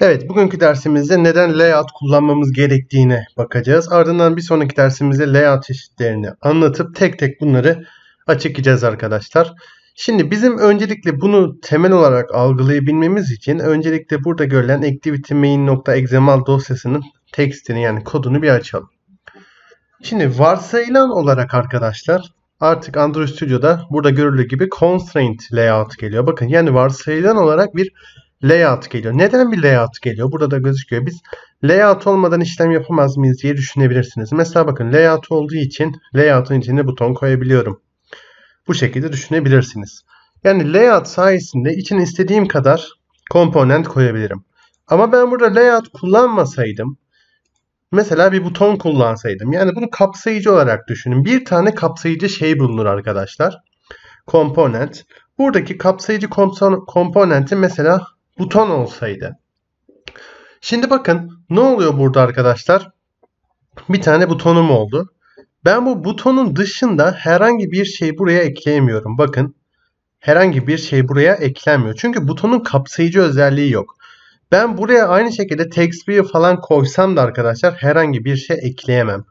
Evet, bugünkü dersimizde neden layout kullanmamız gerektiğine bakacağız. Ardından bir sonraki dersimizde layout çeşitlerini anlatıp tek tek bunları açıklayacağız arkadaşlar. Şimdi bizim öncelikle bunu temel olarak algılayabilmemiz için öncelikle burada görülen activitymain.xml dosyasının tekstini yani kodunu bir açalım. Şimdi varsayılan olarak arkadaşlar artık Android Studio'da burada görüldüğü gibi constraint layout geliyor. Bakın yani varsayılan olarak bir layout geliyor. Neden bir layout geliyor? Burada da gözüküyor. Biz layout olmadan işlem yapamaz mıyız diye düşünebilirsiniz. Mesela bakın layout olduğu için layout'un içine buton koyabiliyorum. Bu şekilde düşünebilirsiniz. Yani layout sayesinde için istediğim kadar komponent koyabilirim. Ama ben burada layout kullanmasaydım mesela bir buton kullansaydım yani bunu kapsayıcı olarak düşünün. Bir tane kapsayıcı şey bulunur arkadaşlar. Komponent. Buradaki kapsayıcı komponenti mesela buton olsaydı. Şimdi bakın ne oluyor burada arkadaşlar? Bir tane butonum oldu. Ben bu butonun dışında herhangi bir şey buraya ekleyemiyorum. Bakın herhangi bir şey buraya eklenmiyor. Çünkü butonun kapsayıcı özelliği yok. Ben buraya aynı şekilde text view falan koysam da arkadaşlar herhangi bir şey ekleyemem.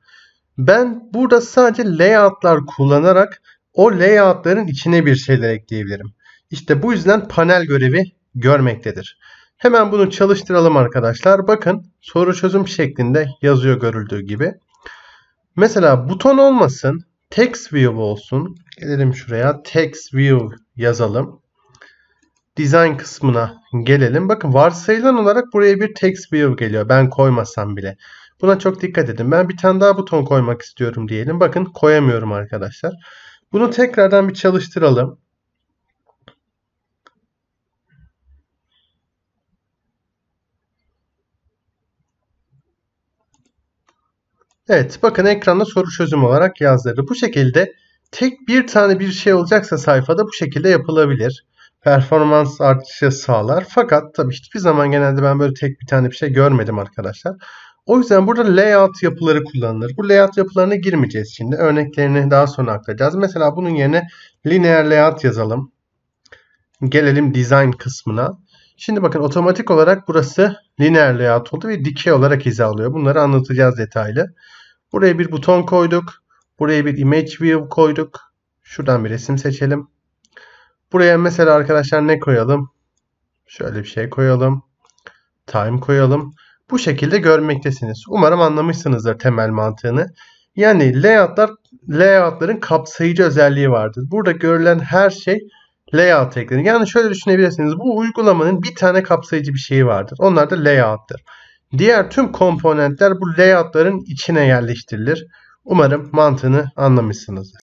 Ben burada sadece layoutlar kullanarak o layoutların içine bir şeyler ekleyebilirim. İşte bu yüzden panel görevi görmektedir. Hemen bunu çalıştıralım arkadaşlar. Bakın soru çözüm şeklinde yazıyor görüldüğü gibi. Mesela buton olmasın. Text view olsun. Gelelim şuraya. Text view yazalım. Design kısmına gelelim. Bakın varsayılan olarak buraya bir text view geliyor. Ben koymasam bile. Buna çok dikkat edin. Ben bir tane daha buton koymak istiyorum diyelim. Bakın koyamıyorum arkadaşlar. Bunu tekrardan bir çalıştıralım. Evet bakın ekranda soru çözüm olarak yazdırdı. Bu şekilde tek bir tane bir şey olacaksa sayfada bu şekilde yapılabilir. Performans artışı sağlar. Fakat tabii hiçbir zaman genelde ben böyle tek bir tane bir şey görmedim arkadaşlar. O yüzden burada layout yapıları kullanılır. Bu layout yapılarına girmeyeceğiz şimdi. Örneklerini daha sonra aktaracağız. Mesela bunun yerine linear layout yazalım. Gelelim design kısmına. Şimdi bakın otomatik olarak burası lineer layout oldu ve dikey olarak hizalıyor. Bunları anlatacağız detaylı. Buraya bir buton koyduk. Buraya bir image view koyduk. Şuradan bir resim seçelim. Buraya mesela arkadaşlar ne koyalım? Şöyle bir şey koyalım. Time koyalım. Bu şekilde görmektesiniz. Umarım anlamışsınızdır temel mantığını. Yani layoutlar layoutların kapsayıcı özelliği vardır. Burada görülen her şey layout ekranı. Yani şöyle düşünebilirsiniz. Bu uygulamanın bir tane kapsayıcı bir şeyi vardır. Onlar da layout'tır. Diğer tüm komponentler bu layout'ların içine yerleştirilir. Umarım mantığını anlamışsınızdır.